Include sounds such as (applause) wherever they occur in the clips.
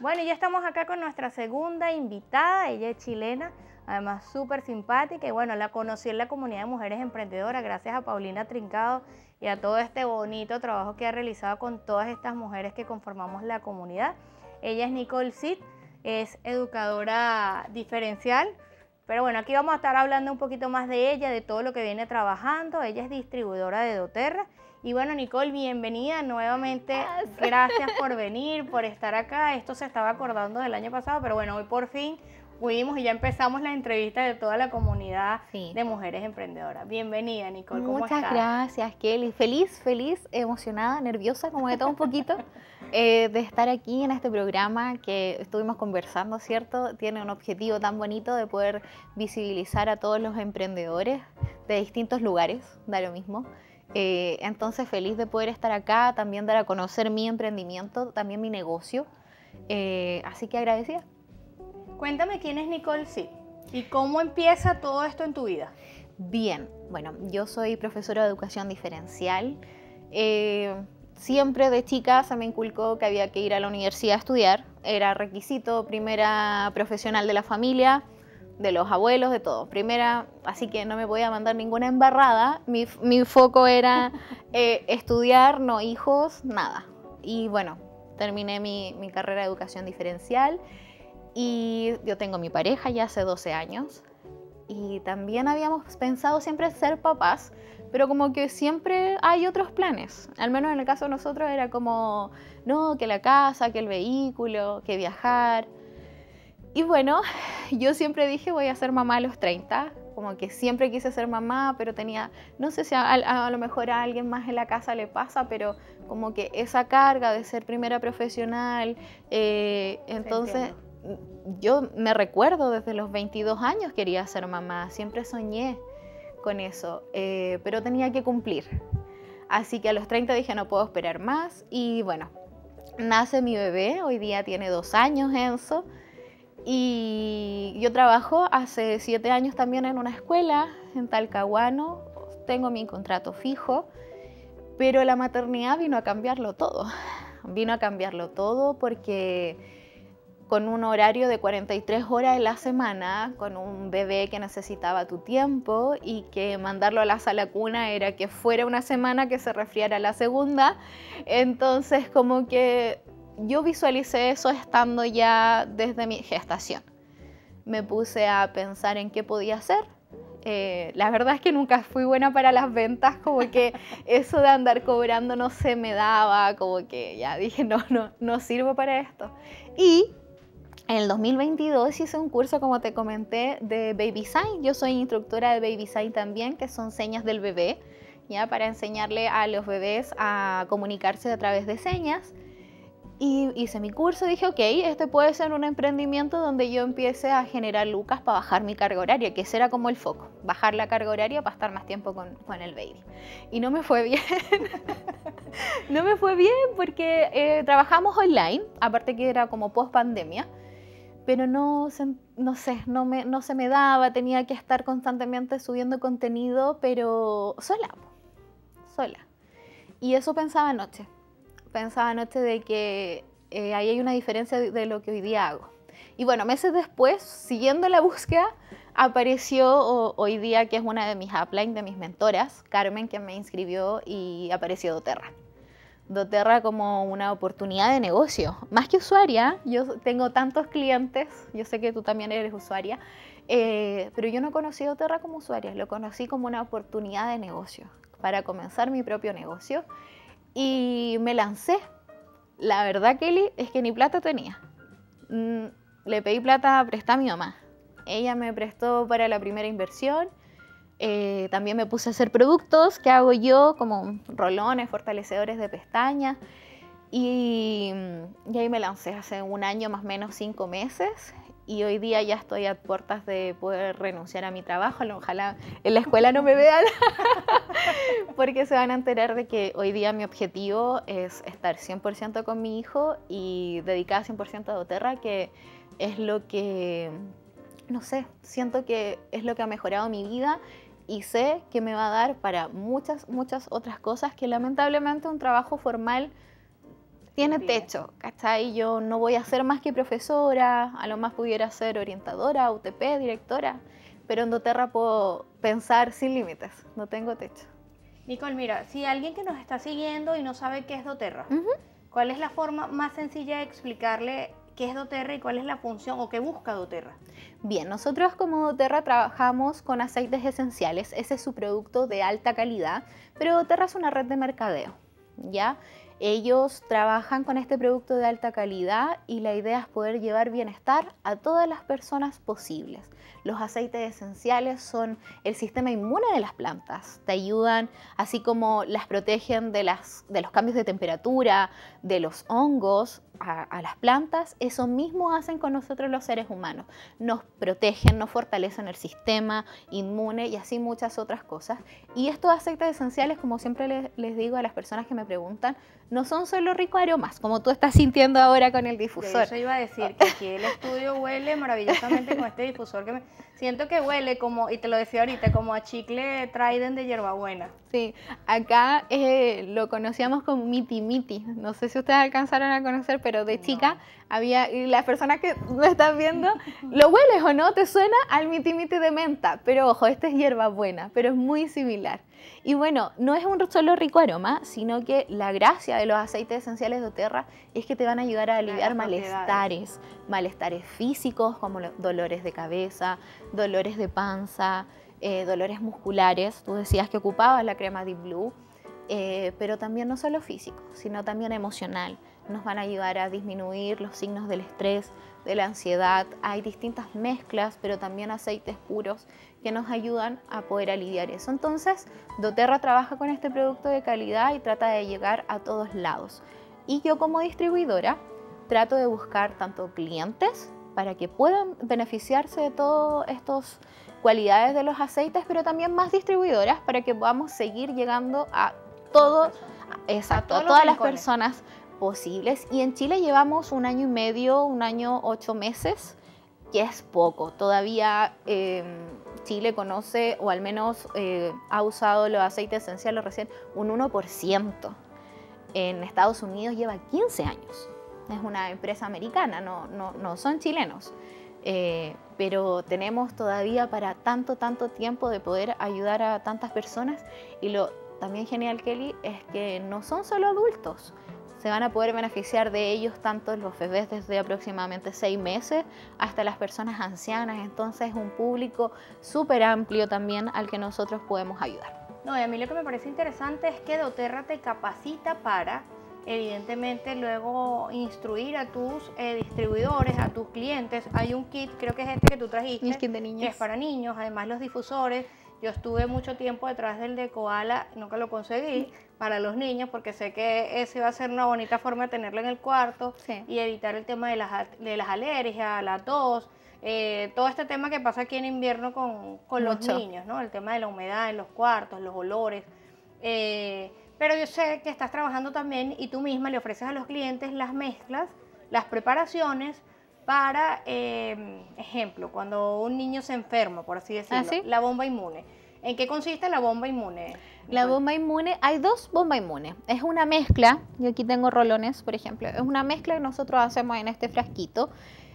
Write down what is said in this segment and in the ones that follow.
Bueno, ya estamos acá con nuestra segunda invitada, ella es chilena, además súper simpática y bueno, la conocí en la comunidad de mujeres emprendedoras gracias a Paulina Trincado y a todo este bonito trabajo que ha realizado con todas estas mujeres que conformamos la comunidad. Ella es Nicole Sid, es educadora diferencial, pero bueno, aquí vamos a estar hablando un poquito más de ella, de todo lo que viene trabajando. Ella es distribuidora de doTERRA y bueno, Nicole, bienvenida nuevamente. Ah, gracias. por (laughs) venir, por estar acá. Esto se estaba acordando del año pasado, pero bueno, hoy por fin pudimos y ya empezamos la entrevista de toda la comunidad de mujeres emprendedoras. Bienvenida, Nicole. Muchas gracias, Kelly. Feliz, feliz, emocionada, nerviosa, como de todo un poquito, (laughs) eh, de estar aquí en este programa que estuvimos conversando, ¿cierto? Tiene un objetivo tan bonito de poder visibilizar a todos los emprendedores de distintos lugares, da lo mismo. Eh, entonces feliz de poder estar acá, también dar a conocer mi emprendimiento, también mi negocio. Eh, así que agradecida. Cuéntame quién es Nicole C. y cómo empieza todo esto en tu vida. Bien, bueno, yo soy profesora de educación diferencial. Eh, siempre de chica se me inculcó que había que ir a la universidad a estudiar. Era requisito primera profesional de la familia de los abuelos, de todos. Primera, así que no me voy a mandar ninguna embarrada. Mi, foco era (laughs) eh, estudiar, no hijos, nada. Y bueno, terminé mi, mi, carrera de educación diferencial y yo tengo mi pareja ya hace 12 años. Y también habíamos pensado siempre ser papás, pero como que siempre hay otros planes. Al menos en el caso de nosotros era como, no, que la casa, que el vehículo, que viajar. Y bueno, yo siempre dije voy a ser mamá a los 30, como que siempre quise ser mamá, pero tenía, no sé si a, lo mejor a alguien más en la casa le pasa, pero como que esa carga de ser primera profesional, eh, entonces mm, yo me recuerdo desde los 22 años quería ser mamá, siempre soñé con eso, eh, pero tenía que cumplir. Así que a los 30 dije no puedo esperar más y bueno, nace mi bebé, hoy día tiene dos años Enzo. Y yo trabajo hace siete años también en una escuela en Talcahuano, tengo mi contrato fijo, pero la maternidad vino a cambiarlo todo. Vino a cambiarlo todo porque con un horario de 43 horas en la semana, con un bebé que necesitaba tu tiempo y que mandarlo a la sala cuna era que fuera una semana que se resfriara la segunda, entonces como que yo visualicé eso estando ya desde mi gestación. Me puse a pensar en qué podía hacer. Eh, la verdad es que nunca fui buena para las ventas, como que (laughs) eso de andar cobrando no se me daba, como que ya dije, no, no, no sirvo para esto. Y en el 2022 hice un curso, como te comenté, de Baby Sign. Yo soy instructora de Baby Sign también, que son señas del bebé, ya para enseñarle a los bebés a comunicarse a través de señas. Y hice mi curso dije, ok, este puede ser un emprendimiento donde yo empiece a generar lucas para bajar mi carga horaria, que ese era como el foco, bajar la carga horaria para estar más tiempo con, el baby. Y no me fue bien. (laughs) no me fue bien porque eh, trabajamos online, aparte que era como post pandemia, pero no, no sé, no, no se me daba, tenía que estar constantemente subiendo contenido, pero sola, sola. Y eso pensaba anoche pensaba anoche de que eh, ahí hay una diferencia de, lo que hoy día hago. Y bueno, meses después, siguiendo la búsqueda, apareció hoy día que es una de mis upline, de mis mentoras, Carmen, que me inscribió y apareció Doterra. Doterra como una oportunidad de negocio. Más que usuaria, yo tengo tantos clientes, yo sé que tú también eres usuaria, eh, pero yo no conocí Doterra como usuaria, lo conocí como una oportunidad de negocio, para comenzar mi propio negocio y me lancé. La verdad, Kelly, es que ni plata tenía. Mm, le pedí plata prestar a mi mamá. Ella me prestó para la primera inversión. Eh, también me puse a hacer productos que hago yo, como rolones, fortalecedores de pestañas. Y, mm, y, ahí me lancé hace un año, más o menos cinco meses y hoy día ya estoy a puertas de poder renunciar a mi trabajo. Ojalá en la escuela no me vean, (laughs) porque se van a enterar de que hoy día mi objetivo es estar 100% con mi hijo y dedicada 100% a Doterra, que es lo que, no sé, siento que es lo que ha mejorado mi vida y sé que me va a dar para muchas, muchas otras cosas que lamentablemente un trabajo formal tiene techo, ¿cachai? Yo no voy a ser más que profesora, a lo más pudiera ser orientadora, UTP, directora, pero en doTERRA puedo pensar sin límites, no tengo techo. Nicole, mira, si alguien que nos está siguiendo y no sabe qué es doTERRA, ¿cuál es la forma más sencilla de explicarle qué es doTERRA y cuál es la función o qué busca doTERRA? Bien, nosotros como doTERRA trabajamos con aceites esenciales, ese es su producto de alta calidad, pero doTERRA es una red de mercadeo, ¿ya? Ellos trabajan con este producto de alta calidad y la idea es poder llevar bienestar a todas las personas posibles. Los aceites esenciales son el sistema inmune de las plantas. Te ayudan, así como las protegen de, las, de los cambios de temperatura, de los hongos, a, las plantas, eso mismo hacen con nosotros los seres humanos. Nos protegen, nos fortalecen el sistema inmune y así muchas otras cosas. Y estos aceites esenciales, como siempre les digo a las personas que me preguntan, no son solo rico aromas, como tú estás sintiendo ahora con el difusor. Eso iba a decir, que aquí el estudio huele maravillosamente con este difusor que me... Siento que huele como, y te lo decía ahorita, como a chicle Trident de hierbabuena. Sí, acá eh, lo conocíamos como miti miti. No sé si ustedes alcanzaron a conocer, pero de chica había, y las personas que me están viendo, lo hueles o no, te suena al miti de menta. Pero ojo, este es hierbabuena, pero es muy similar. Y bueno, no es un solo rico aroma, sino que la gracia de los aceites esenciales de Oterra es que te van a ayudar a aliviar malestares, malestares físicos como dolores de cabeza, dolores de panza, eh, dolores musculares. Tú decías que ocupabas la crema Deep Blue, eh, pero también no solo físico, sino también emocional nos van a ayudar a disminuir los signos del estrés, de la ansiedad. Hay distintas mezclas, pero también aceites puros que nos ayudan a poder aliviar eso. Entonces, doTERRA trabaja con este producto de calidad y trata de llegar a todos lados. Y yo como distribuidora trato de buscar tanto clientes para que puedan beneficiarse de todas estas cualidades de los aceites, pero también más distribuidoras para que podamos seguir llegando a todo, a todas las personas posibles. Y en Chile llevamos un año y medio, un año ocho meses, que es poco. Todavía em, Chile conoce, o al menos eh, ha usado los aceites esenciales recién, un 1%. En Estados Unidos lleva 15 años. Es una empresa americana, no, no, no son chilenos. Eh, pero tenemos todavía para tanto, tanto tiempo de poder ayudar a tantas personas y lo también genial, Kelly, es que no son solo adultos, se van a poder beneficiar de ellos tanto los bebés desde aproximadamente seis meses hasta las personas ancianas. Entonces es un público súper amplio también al que nosotros podemos ayudar. No, y a mí lo que me parece interesante es que Doterra te capacita para, evidentemente, luego instruir a tus eh, distribuidores, a tus clientes. Hay un kit, creo que es este que tú trajiste. de niños. Que es para niños, además los difusores. Yo estuve mucho tiempo detrás del de Koala, nunca lo conseguí, para los niños, porque sé que ese va a ser una bonita forma de tenerlo en el cuarto y evitar el tema de las, de las alergias, la tos, eh, todo este tema que pasa aquí en invierno con, los niños, ¿no? El tema de la humedad en los cuartos, los olores. Eh, pero yo sé que estás trabajando también y tú misma le ofreces a los clientes las mezclas, las preparaciones para, eh, ejemplo, cuando un niño se enferma, por así decirlo, ah, la bomba inmune ¿En qué consiste la bomba inmune? La bomba inmune, hay dos bombas inmunes. Es una mezcla, y aquí tengo rolones, por ejemplo, es una mezcla que nosotros hacemos en este frasquito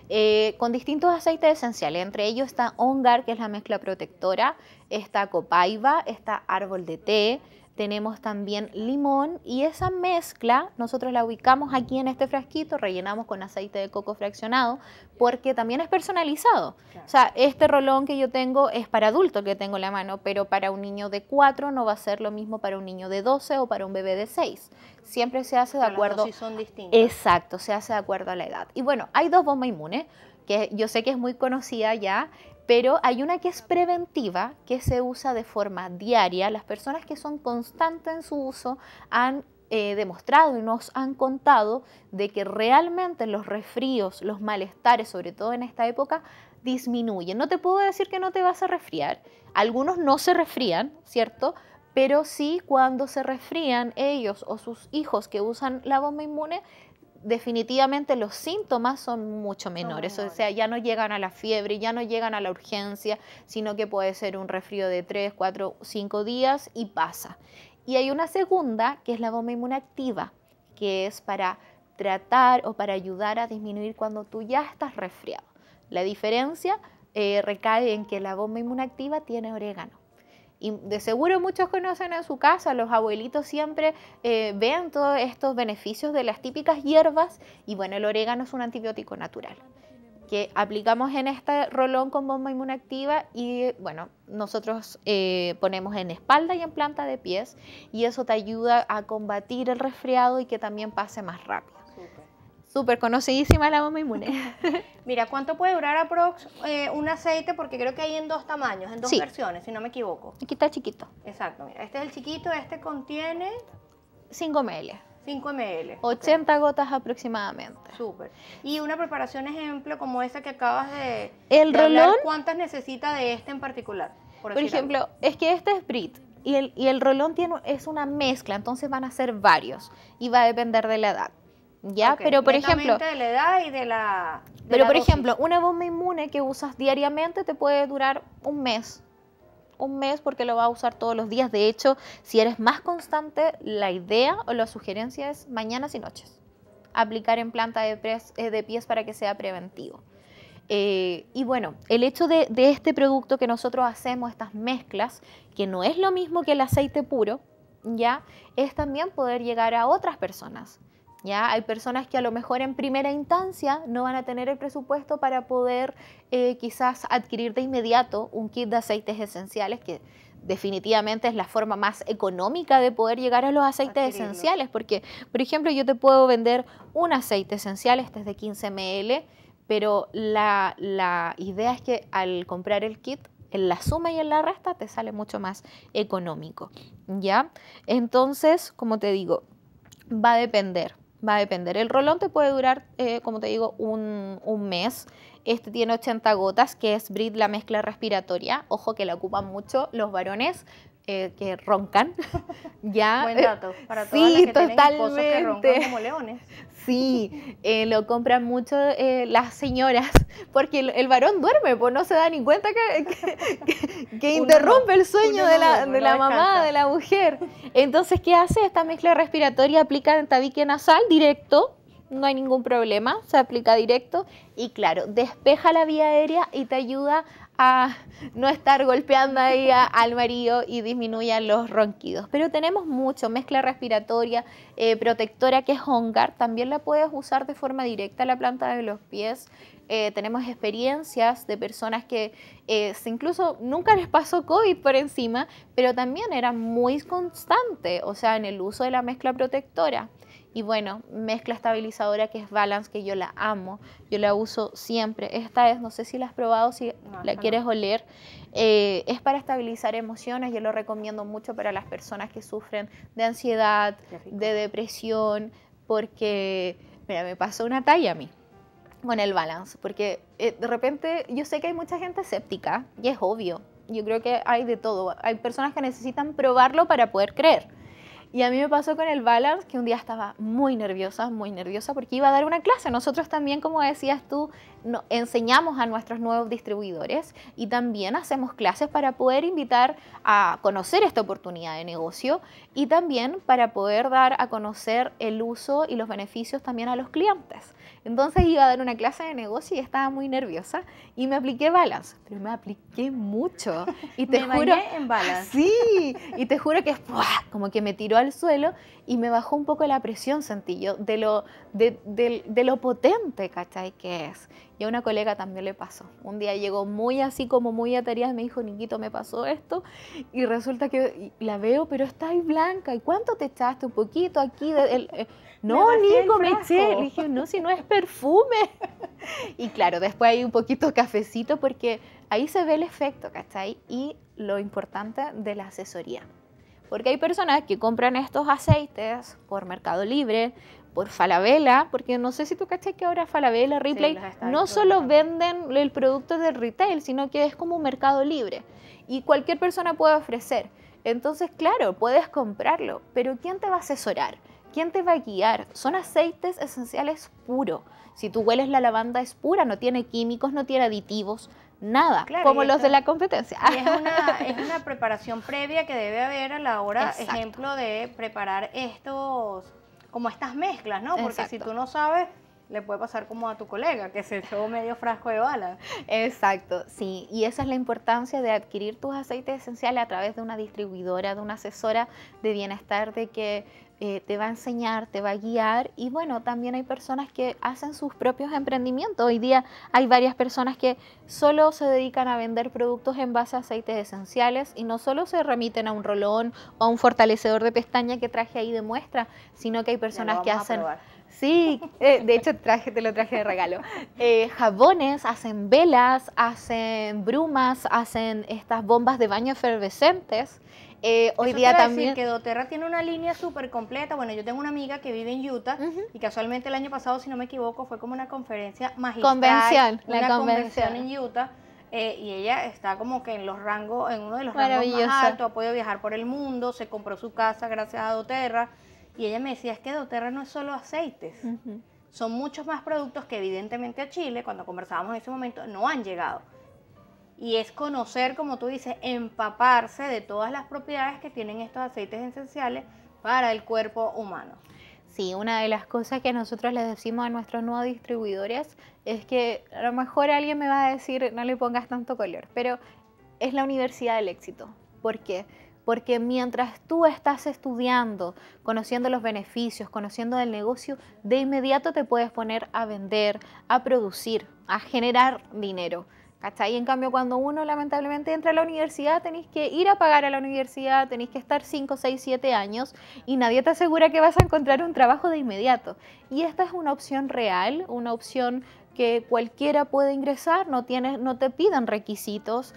eh, con distintos aceites esenciales. Entre ellos está Ongar, que es la mezcla protectora, está Copaiba, está Árbol de Té, tenemos también limón y esa mezcla nosotros la ubicamos aquí en este frasquito, rellenamos con aceite de coco fraccionado porque también es personalizado. O sea, este rolón que yo tengo es para adulto que tengo en la mano, pero para un niño de 4 no va a ser lo mismo para un niño de 12 o para un bebé de 6. Siempre se hace de acuerdo... son distintos. Exacto, se hace de acuerdo a la edad. Y bueno, hay dos bombas inmunes que yo sé que es muy conocida ya, pero hay una que es preventiva, que se usa de forma diaria. Las personas que son constantes en su uso han eh, demostrado y nos han contado de que realmente los resfríos, los malestares, sobre todo en esta época, disminuyen. No te puedo decir que no te vas a resfriar. Algunos no se resfrían, ¿cierto? Pero sí cuando se resfrían ellos o sus hijos que usan la bomba inmune, definitivamente los síntomas son mucho menores, o sea, ya no llegan a la fiebre, ya no llegan a la urgencia, sino que puede ser un resfrío de 3, 4, 5 días y pasa. Y hay una segunda, que es la bomba inmunactiva, que es para tratar o para ayudar a disminuir cuando tú ya estás resfriado. La diferencia eh, recae en que la bomba inmunactiva tiene orégano y de seguro muchos conocen en su casa, los abuelitos siempre eh, ven todos estos beneficios de las típicas hierbas y bueno, el orégano es un antibiótico natural que aplicamos en este rolón con bomba inmunactiva y bueno, nosotros eh, ponemos en espalda y en planta de pies y eso te ayuda a combatir el resfriado y que también pase más rápido. Súper conocidísima la bomba inmune. (laughs) Mira, ¿cuánto puede durar aprox eh, un aceite? Porque creo que hay en dos tamaños, en dos versiones, si no me equivoco. Aquí está chiquito. Exacto, este es el chiquito, este contiene... 5 ml. 5 ml. 80 gotas aproximadamente. Súper. Y una preparación ejemplo como esa que acabas de... El rolón... ¿Cuántas necesita de este en particular? Por, ejemplo, es que este es Brit. Y el, y el rolón tiene, es una mezcla, entonces van a ser varios y va a depender de la edad. Pero por ejemplo... por ejemplo, una bomba inmune que usas diariamente te puede durar un mes. Un mes porque lo vas a usar todos los días. De hecho, si eres más constante, la idea o la sugerencia es mañanas y noches. Aplicar en planta de, eh, pies para que sea preventivo. Eh, y bueno, el hecho de, de este producto que nosotros hacemos, estas mezclas, que no es lo mismo que el aceite puro, ya, es también poder llegar a otras personas. ¿ya? Hay personas que a lo mejor en primera instancia no van a tener el presupuesto para poder eh, quizás adquirir de inmediato un kit de aceites esenciales que definitivamente es la forma más económica de poder llegar a los aceites esenciales, porque, por ejemplo, yo te puedo vender un aceite esencial, este es de 15 ml, pero la, idea es que al comprar el kit en la suma y en la resta te sale mucho más económico, ¿ya? Entonces, como te digo, va a depender Va a depender. El rolón te puede durar, eh, como te digo, un, un, mes. Este tiene 80 gotas, que es Brit, la mezcla respiratoria. Ojo que la ocupan mucho los varones, eh, que roncan. (laughs) ya, Buen eh, dato, para todas sí, que que roncan como leones. Sí, eh, lo compran mucho las señoras, (laughs) porque el, varón duerme, pues no se da ni cuenta que, (laughs) que, interrumpe el sueño de la, mamá, de la mujer. Entonces, ¿qué hace? Esta mezcla respiratoria aplica en tabique nasal directo, no hay ningún problema, se aplica directo y claro, despeja la vía aérea y te ayuda a no estar golpeando ahí al marido y disminuyan los ronquidos. Pero tenemos mucho, mezcla respiratoria, eh, protectora que es Hongar, también la puedes usar de forma directa a la planta de los pies. Eh, tenemos experiencias de personas que eh, incluso nunca les pasó COVID por encima, pero también era muy constante, o sea, en el uso de la mezcla protectora. Y bueno, mezcla estabilizadora que es Balance, que yo la amo, yo la uso siempre. Esta es, no sé si la has probado, si la quieres oler, eh, es para estabilizar emociones, yo lo recomiendo mucho para las personas que sufren de ansiedad, de depresión, porque, mira, me pasó una talla a mí con el balance, porque eh, de repente yo sé que hay mucha gente escéptica y es obvio, yo creo que hay de todo, hay personas que necesitan probarlo para poder creer. Y a mí me pasó con el balance que un día estaba muy nerviosa, muy nerviosa porque iba a dar una clase. Nosotros también, como decías tú, enseñamos a nuestros nuevos distribuidores y también hacemos clases para poder invitar a conocer esta oportunidad de negocio y también para poder dar a conocer el uso y los beneficios también a los clientes. Entonces iba a dar una clase de negocio y estaba muy nerviosa y me apliqué balance, pero me apliqué mucho y te (laughs) me juro en balance. (laughs) Sí, y te juro que es como que me tiró al suelo y me bajó un poco la presión, sentí yo, de lo, de, lo potente, ¿cachai? Que es. Y a una colega también le pasó. Un día llegó muy así como muy atareada me dijo, Niquito, me pasó esto. Y resulta que la veo, pero está ahí blanca. ¿Y cuánto te echaste? Un poquito aquí. De, eh". no, me me eché. Le dije, no, si no es perfume. (laughs) y claro, después hay un poquito cafecito porque ahí se ve el efecto, ¿cachai? Y lo importante de la asesoría. Porque hay personas que compran estos aceites por Mercado Libre, por Falabella, porque no sé si tú cachas que ahora Falabella, Ripley, no solo venden el producto del retail, sino que es como mercado libre y cualquier persona puede ofrecer. Entonces, claro, puedes comprarlo, pero ¿quién te va a asesorar? ¿Quién te va a guiar? Son aceites esenciales puros. Si tú hueles la lavanda es pura, no tiene químicos, no tiene aditivos, nada, como los de la competencia. (laughs) es, una, preparación previa que debe haber a la hora, ejemplo, de preparar estos, como estas mezclas, ¿no? Porque si tú no sabes, le puede pasar como a tu colega que se echó medio frasco de bala. Exacto, sí, y esa es la importancia de adquirir tus aceites esenciales a través de una distribuidora, de una asesora de bienestar, de que eh, te va a enseñar, te va a guiar y bueno, también hay personas que hacen sus propios emprendimientos. Hoy día hay varias personas que solo se dedican a vender productos en base a aceites esenciales y no solo se remiten a un rolón o a un fortalecedor de pestaña que traje ahí de muestra, sino que hay personas que hacen... Sí, eh, de hecho traje, te lo traje de regalo. Eh, jabones, hacen velas, hacen brumas, hacen estas bombas de baño efervescentes. Eh, hoy día también. Decir que doTERRA tiene una línea súper completa. Bueno, yo tengo una amiga que vive en Utah y casualmente el año pasado, si no me equivoco, fue como una conferencia magistral. Convención, una convención. en Utah. Eh, y ella está como que en los rangos, en uno de los rangos más altos, ha podido viajar por el mundo, se compró su casa gracias a doTERRA. Y ella me decía, es que doTERRA no es solo aceites. son muchos más productos que evidentemente a Chile, cuando conversábamos en ese momento, no han llegado y es conocer, como tú dices, empaparse de todas las propiedades que tienen estos aceites esenciales para el cuerpo humano. Sí, una de las cosas que nosotros les decimos a nuestros nuevos distribuidores es que a lo mejor alguien me va a decir no le pongas tanto color, pero es la universidad del éxito. ¿Por qué? Porque mientras tú estás estudiando, conociendo los beneficios, conociendo el negocio, de inmediato te puedes poner a vender, a producir, a generar dinero. ¿Cachai? En cambio, cuando uno lamentablemente entra a la universidad, tenéis que ir a pagar a la universidad, tenéis que estar 5, 6, 7 años y nadie te asegura que vas a encontrar un trabajo de inmediato. Y esta es una opción real, una opción que cualquiera puede ingresar, no, tienes, no te piden requisitos,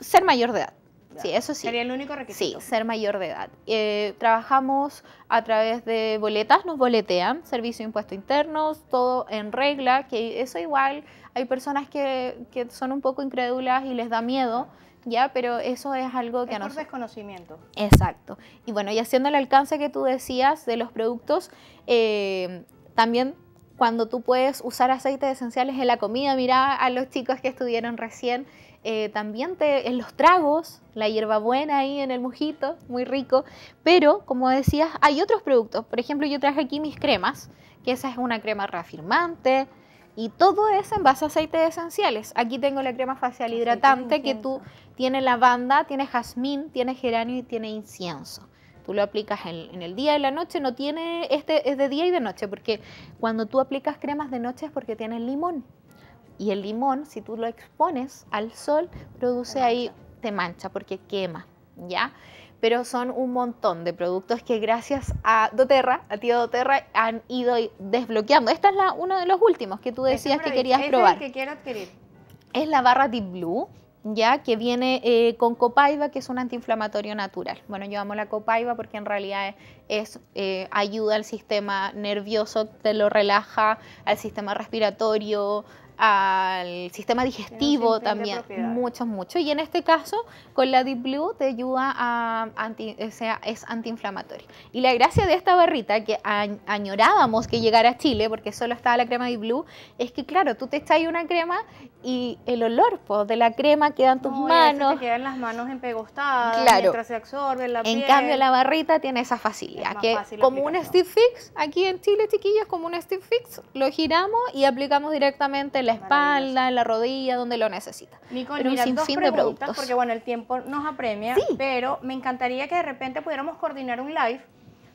ser mayor de edad. Sí, eso sí. Sería el único requisito. Sí, ser mayor de edad. Eh, trabajamos a través de boletas, nos boletean, servicio de impuestos internos, todo en regla, que eso igual hay personas que, son un poco incrédulas y les da miedo. ¿ya? Pero eso es algo que es a desconocimiento. Exacto. Y bueno, y haciendo el alcance que tú decías de los productos, eh, también cuando tú puedes usar aceites esenciales en la comida, mira a los chicos que estuvieron recién, eh, también te, en los tragos, la hierbabuena ahí en el mojito, muy rico. Pero, como decías, hay otros productos. Por ejemplo, yo traje aquí mis cremas, que esa es una crema reafirmante. Y todo eso en base a aceites esenciales. Aquí tengo la crema facial hidratante que tú tiene lavanda, tiene jazmín, tiene geranio y tiene incienso. Tú lo aplicas en, el día y la noche, no tiene, este es de día y de noche, porque cuando tú aplicas cremas de noche es porque tiene limón. Y el limón, si tú lo expones al sol, produce ahí, te mancha porque quema, ¿ya? Pero son un montón de productos que gracias a Doterra, a tío Doterra, han ido desbloqueando. Esta es la, uno de los últimos que tú decías que querías probar. Es que quiero adquirir. Es la barra Deep Blue. ¿ya? que viene eh, con copaiba, que es un antiinflamatorio natural. Bueno, yo amo la copaiba porque en realidad es, eh, ayuda al sistema nervioso, te lo relaja, al sistema respiratorio, al sistema digestivo también, muchos muchos Y en este caso, con la Deep Blue te ayuda a, anti, o sea, es antiinflamatorio. Y la gracia de esta barrita, que añorábamos que llegara a Chile, porque solo estaba la crema Deep Blue, es que claro, tú te echas una crema y el olor de la crema queda en tus manos. te quedan las manos empegostadas claro. mientras se absorbe la En cambio, la barrita tiene esa facilidad, que como un Steve Fix, aquí en Chile, chiquillos, como un Steve Fix, lo giramos y aplicamos directamente la espalda, en la rodilla, donde lo necesita. Nicole, pero mira, un de productos. Porque bueno, el tiempo nos apremia, pero me encantaría que de repente pudiéramos coordinar un live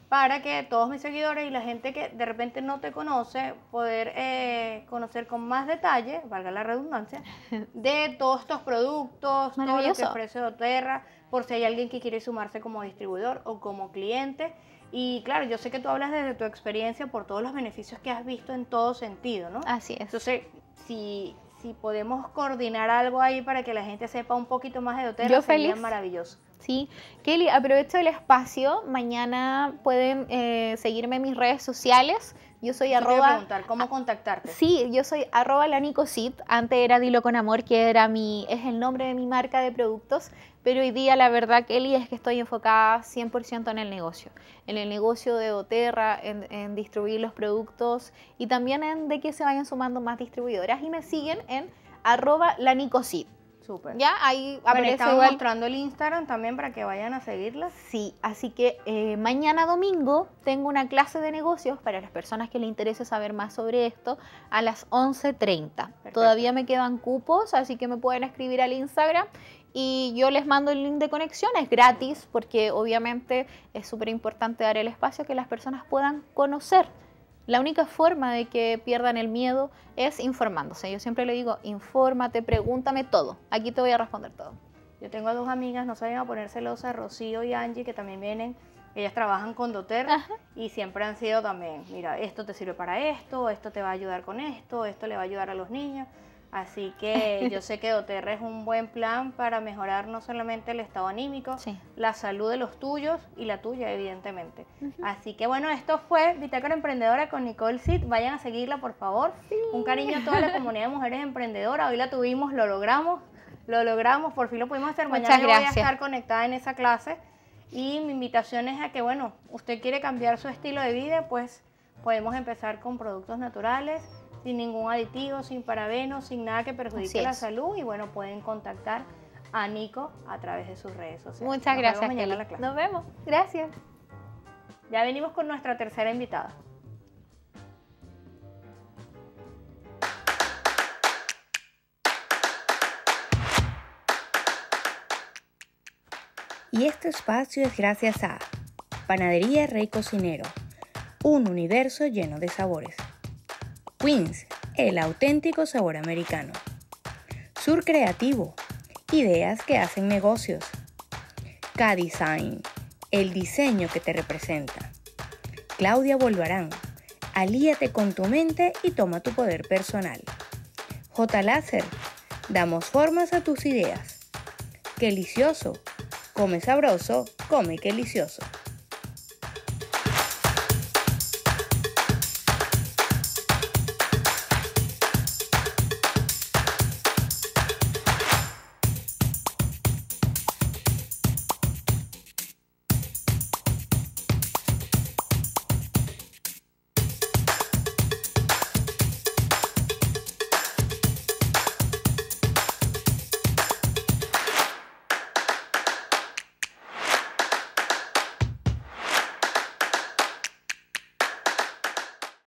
para que todos mis seguidores y la gente que de repente no te conoce, poder eh, conocer con más detalle, valga la redundancia, (laughs) de todos estos productos, todo lo que ofrece doTERRA, por si hay alguien que quiere sumarse como distribuidor o como cliente. Y claro, yo sé que tú hablas desde tu experiencia por todos los beneficios que has visto en todo sentido, ¿no? Así es. Entonces, si, si podemos coordinar algo ahí para que la gente sepa un poquito más de Doterra, sería maravilloso. Sí, Kelly, aprovecho el espacio. Mañana pueden eh, seguirme en mis redes sociales. Yo soy Te arroba. preguntar, ¿cómo contactarte? Sí, yo soy arroba lanicosit. Antes era Dilo con Amor, que era mi, es el nombre de mi marca de productos pero hoy día la verdad, Kelly, es que estoy enfocada 100% en el negocio, en el negocio de Oterra, en, distribuir los productos y también en de que se vayan sumando más distribuidoras y me siguen en arroba la Nicosid. Súper. Ya, ahí aparece mostrando el Instagram también para que vayan a seguirla. Sí, así que eh, mañana domingo tengo una clase de negocios para las personas que les interese saber más sobre esto a las 11.30. Todavía me quedan cupos, así que me pueden escribir al Instagram y yo les mando el link de conexión, es gratis porque obviamente es súper importante dar el espacio que las personas puedan conocer. La única forma de que pierdan el miedo es informándose. Yo siempre le digo, infórmate, pregúntame todo. Aquí te voy a responder todo. Yo tengo a dos amigas, no saben a poner celosa, Rocío y Angie, que también vienen ellas trabajan con Doter y siempre han sido también, mira, esto te sirve para esto, esto te va a ayudar con esto, esto le va a ayudar a los niños. Así que yo sé que doTERRA es un buen plan para mejorar no solamente el estado anímico, la salud de los tuyos y la tuya, evidentemente. Así que bueno, esto fue Bitácora Emprendedora con Nicole Sid. Vayan a seguirla, por favor. Un cariño a toda la comunidad de mujeres emprendedoras. Hoy la tuvimos, lo logramos, lo logramos, por fin lo pudimos hacer. Mañana gracias. voy a estar conectada en esa clase. Y mi invitación es a que, bueno, usted quiere cambiar su estilo de vida, pues podemos empezar con productos naturales sin ningún aditivo, sin parabenos, sin nada que perjudique la salud y bueno, pueden contactar a Nico a través de sus redes sociales. Muchas gracias. Nos vemos. Gracias. Ya venimos con nuestra tercera invitada. Y este espacio es gracias a Panadería Rey Cocinero, un universo lleno de sabores. Queens, el auténtico sabor americano. Sur Creativo, ideas que hacen negocios. K-Design, el diseño que te representa. Claudia Volvarán, alíate con tu mente y toma tu poder personal. J. Láser, damos formas a tus ideas. Qué delicioso, come sabroso, come delicioso.